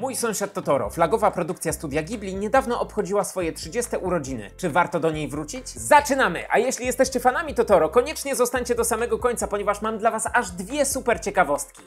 Mój sąsiad Totoro, flagowa produkcja studia Ghibli, niedawno obchodziła swoje 30 urodziny. Czy warto do niej wrócić? Zaczynamy! A jeśli jesteście fanami Totoro, koniecznie zostańcie do samego końca, ponieważ mam dla was aż dwie super ciekawostki.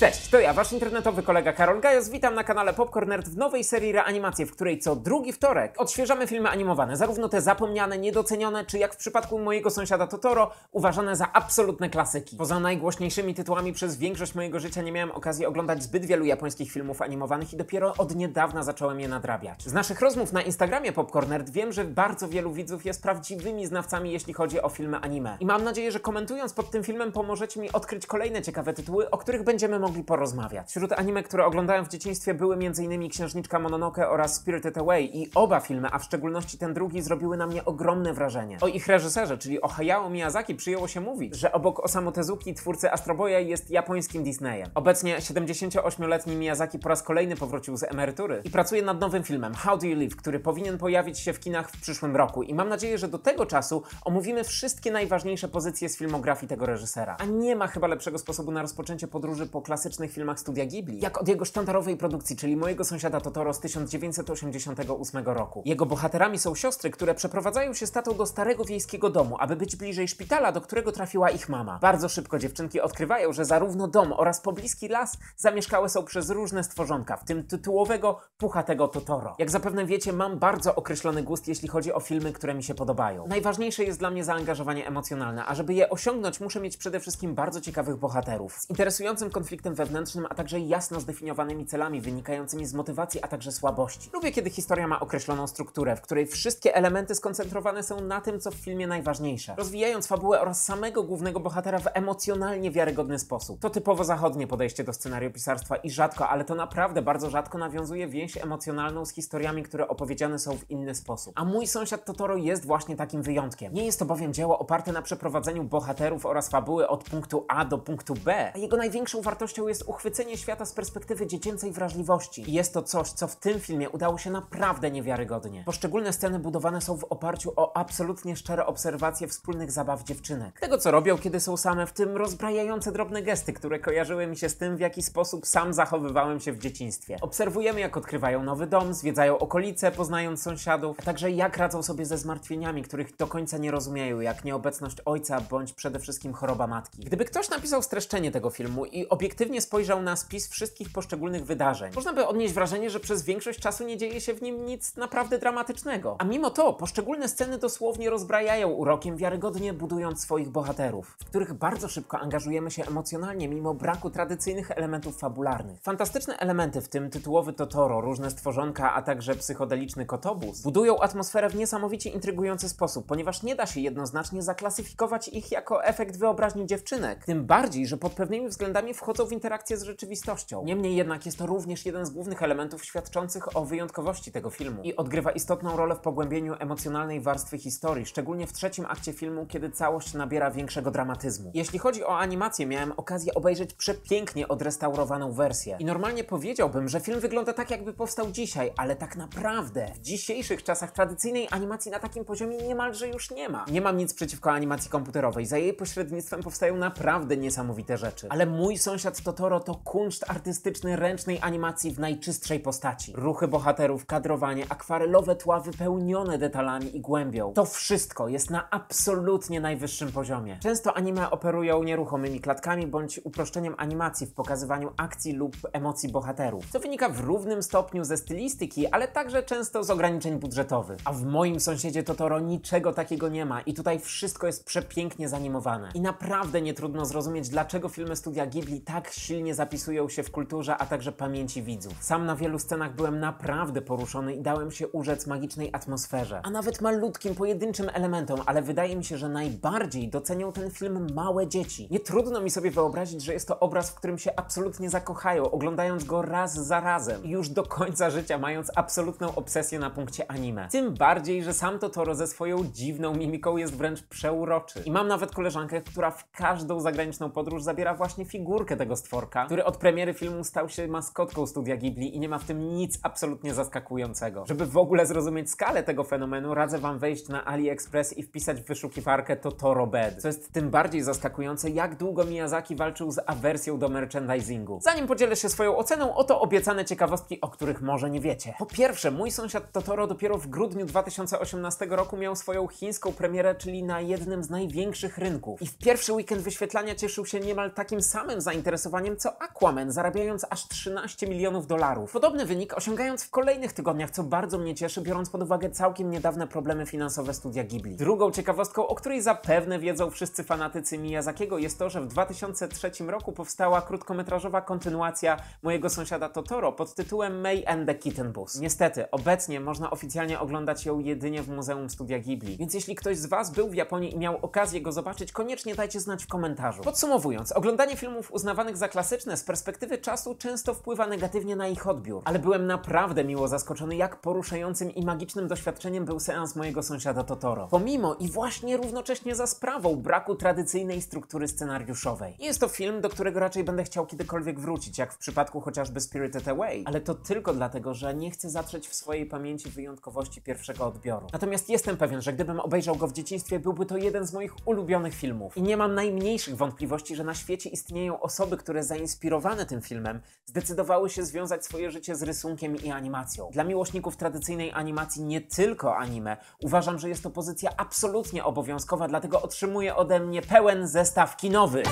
Cześć, to ja, wasz internetowy kolega Karol Gajos. Witam na kanale Popcornert w nowej serii reanimacji, w której co drugi wtorek odświeżamy filmy animowane, zarówno te zapomniane, niedocenione, czy jak w przypadku mojego sąsiada Totoro, uważane za absolutne klasyki. Poza najgłośniejszymi tytułami przez większość mojego życia nie miałem okazji oglądać zbyt wielu japońskich filmów animowanych i dopiero od niedawna zacząłem je nadrabiać. Z naszych rozmów na Instagramie Popcornert wiem, że bardzo wielu widzów jest prawdziwymi znawcami, jeśli chodzi o filmy anime. I mam nadzieję, że komentując pod tym filmem pomożecie mi odkryć kolejne ciekawe tytuły, o których będziemy mogli porozmawiać. Wśród anime, które oglądałem w dzieciństwie były m.in. Księżniczka Mononoke oraz Spirited Away i oba filmy, a w szczególności ten drugi, zrobiły na mnie ogromne wrażenie. O ich reżyserze, czyli o Hayao Miyazaki, przyjęło się mówić, że obok Osamu Tezuki, twórcy Boya, jest japońskim Disneyem. Obecnie 78-letni Miyazaki po raz kolejny powrócił z emerytury i pracuje nad nowym filmem How Do You Live, który powinien pojawić się w kinach w przyszłym roku i mam nadzieję, że do tego czasu omówimy wszystkie najważniejsze pozycje z filmografii tego reżysera. A nie ma chyba lepszego sposobu na rozpoczęcie podróży po klasie klasycznych filmach studia Ghibli, jak od jego sztandarowej produkcji, czyli Mojego sąsiada Totoro z 1988 roku. Jego bohaterami są siostry, które przeprowadzają się z tatą do starego wiejskiego domu, aby być bliżej szpitala, do którego trafiła ich mama. Bardzo szybko dziewczynki odkrywają, że zarówno dom oraz pobliski las zamieszkałe są przez różne stworzonka, w tym tytułowego, puchatego Totoro. Jak zapewne wiecie, mam bardzo określony gust, jeśli chodzi o filmy, które mi się podobają. Najważniejsze jest dla mnie zaangażowanie emocjonalne, a żeby je osiągnąć, muszę mieć przede wszystkim bardzo ciekawych bohaterów. Z interesującym konfliktem konfliktem wewnętrznym, a także jasno zdefiniowanymi celami wynikającymi z motywacji, a także słabości. Lubię, kiedy historia ma określoną strukturę, w której wszystkie elementy skoncentrowane są na tym, co w filmie najważniejsze, rozwijając fabułę oraz samego głównego bohatera w emocjonalnie wiarygodny sposób. To typowo zachodnie podejście do scenariopisarstwa i rzadko, ale to naprawdę bardzo rzadko nawiązuje więź emocjonalną z historiami, które opowiedziane są w inny sposób. A mój sąsiad Totoro jest właśnie takim wyjątkiem. Nie jest to bowiem dzieło oparte na przeprowadzeniu bohaterów oraz fabuły od punktu A do punktu B, a jego największą wartością przyjemnością jest uchwycenie świata z perspektywy dziecięcej wrażliwości. I jest to coś, co w tym filmie udało się naprawdę niewiarygodnie. Poszczególne sceny budowane są w oparciu o absolutnie szczere obserwacje wspólnych zabaw dziewczynek. Tego, co robią, kiedy są same, w tym rozbrajające drobne gesty, które kojarzyły mi się z tym, w jaki sposób sam zachowywałem się w dzieciństwie. Obserwujemy, jak odkrywają nowy dom, zwiedzają okolice, poznając sąsiadów, a także jak radzą sobie ze zmartwieniami, których do końca nie rozumieją, jak nieobecność ojca bądź przede wszystkim choroba matki. Gdyby ktoś napisał streszczenie tego filmu i obiektywnie obiektywnie spojrzał na spis wszystkich poszczególnych wydarzeń, można by odnieść wrażenie, że przez większość czasu nie dzieje się w nim nic naprawdę dramatycznego. A mimo to poszczególne sceny dosłownie rozbrajają urokiem, wiarygodnie budując swoich bohaterów, w których bardzo szybko angażujemy się emocjonalnie mimo braku tradycyjnych elementów fabularnych. Fantastyczne elementy, w tym tytułowy Totoro, różne stworzonka, a także psychodeliczny kotobus, budują atmosferę w niesamowicie intrygujący sposób, ponieważ nie da się jednoznacznie zaklasyfikować ich jako efekt wyobraźni dziewczynek. Tym bardziej, że pod pewnymi względami wchodzą w interakcję z rzeczywistością. Niemniej jednak jest to również jeden z głównych elementów świadczących o wyjątkowości tego filmu i odgrywa istotną rolę w pogłębieniu emocjonalnej warstwy historii, szczególnie w trzecim akcie filmu, kiedy całość nabiera większego dramatyzmu. Jeśli chodzi o animację, miałem okazję obejrzeć przepięknie odrestaurowaną wersję i normalnie powiedziałbym, że film wygląda tak, jakby powstał dzisiaj, ale tak naprawdę w dzisiejszych czasach tradycyjnej animacji na takim poziomie niemalże już nie ma. Nie mam nic przeciwko animacji komputerowej, za jej pośrednictwem powstają naprawdę niesamowite rzeczy. Ale mój sąsiad Totoro to kunszt artystyczny ręcznej animacji w najczystszej postaci. Ruchy bohaterów, kadrowanie, akwarelowe tła wypełnione detalami i głębią. To wszystko jest na absolutnie najwyższym poziomie. Często anime operują nieruchomymi klatkami bądź uproszczeniem animacji w pokazywaniu akcji lub emocji bohaterów, co wynika w równym stopniu ze stylistyki, ale także często z ograniczeń budżetowych. A w moim sąsiedzie Totoro niczego takiego nie ma i tutaj wszystko jest przepięknie zanimowane. I naprawdę nie trudno zrozumieć, dlaczego filmy studia Ghibli tak tak silnie zapisują się w kulturze, a także pamięci widzów. Sam na wielu scenach byłem naprawdę poruszony i dałem się urzec magicznej atmosferze, a nawet malutkim, pojedynczym elementom, ale wydaje mi się, że najbardziej docenią ten film małe dzieci. Nie trudno mi sobie wyobrazić, że jest to obraz, w którym się absolutnie zakochają, oglądając go raz za razem i już do końca życia mając absolutną obsesję na punkcie anime. Tym bardziej, że sam Totoro ze swoją dziwną mimiką jest wręcz przeuroczy. I mam nawet koleżankę, która w każdą zagraniczną podróż zabiera właśnie figurkę tego stworka, który od premiery filmu stał się maskotką studia Ghibli i nie ma w tym nic absolutnie zaskakującego. Żeby w ogóle zrozumieć skalę tego fenomenu, radzę wam wejść na AliExpress i wpisać w wyszukiwarkę Totoro Bed. Co jest tym bardziej zaskakujące, jak długo Miyazaki walczył z awersją do merchandisingu. Zanim podzielę się swoją oceną, oto obiecane ciekawostki, o których może nie wiecie. Po pierwsze, mój sąsiad Totoro dopiero w grudniu 2018 roku miał swoją chińską premierę, czyli na jednym z największych rynków. I w pierwszy weekend wyświetlania cieszył się niemal takim samym zainteresowaniem zainteresowaniem co Aquaman, zarabiając aż 13 milionów dolarów. Podobny wynik osiągając w kolejnych tygodniach, co bardzo mnie cieszy, biorąc pod uwagę całkiem niedawne problemy finansowe studia Ghibli. Drugą ciekawostką, o której zapewne wiedzą wszyscy fanatycy Miyazakiego, jest to, że w 2003 roku powstała krótkometrażowa kontynuacja mojego sąsiada Totoro pod tytułem May and the Kitten Bus. Niestety, obecnie można oficjalnie oglądać ją jedynie w Muzeum Studia Ghibli, więc jeśli ktoś z Was był w Japonii i miał okazję go zobaczyć, koniecznie dajcie znać w komentarzu. Podsumowując, oglądanie filmów uznawanych za klasyczne z perspektywy czasu często wpływa negatywnie na ich odbiór, ale byłem naprawdę miło zaskoczony, jak poruszającym i magicznym doświadczeniem był seans mojego sąsiada Totoro. Pomimo i właśnie równocześnie za sprawą braku tradycyjnej struktury scenariuszowej. Jest to film, do którego raczej będę chciał kiedykolwiek wrócić, jak w przypadku chociażby Spirited Away, ale to tylko dlatego, że nie chcę zatrzeć w swojej pamięci wyjątkowości pierwszego odbioru. Natomiast jestem pewien, że gdybym obejrzał go w dzieciństwie, byłby to jeden z moich ulubionych filmów. I nie mam najmniejszych wątpliwości, że na świecie istnieją osoby, które zainspirowane tym filmem zdecydowały się związać swoje życie z rysunkiem i animacją. Dla miłośników tradycyjnej animacji nie tylko anime, uważam, że jest to pozycja absolutnie obowiązkowa, dlatego otrzymuję ode mnie pełen zestaw kinowy.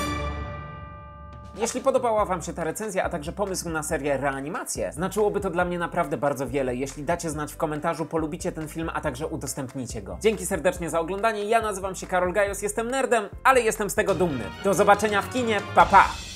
Jeśli podobała Wam się ta recenzja, a także pomysł na serię Reanimację, znaczyłoby to dla mnie naprawdę bardzo wiele. Jeśli dacie znać w komentarzu, polubicie ten film, a także udostępnicie go. Dzięki serdecznie za oglądanie. Ja nazywam się Karol Gajos, jestem nerdem, ale jestem z tego dumny. Do zobaczenia w kinie. Pa pa!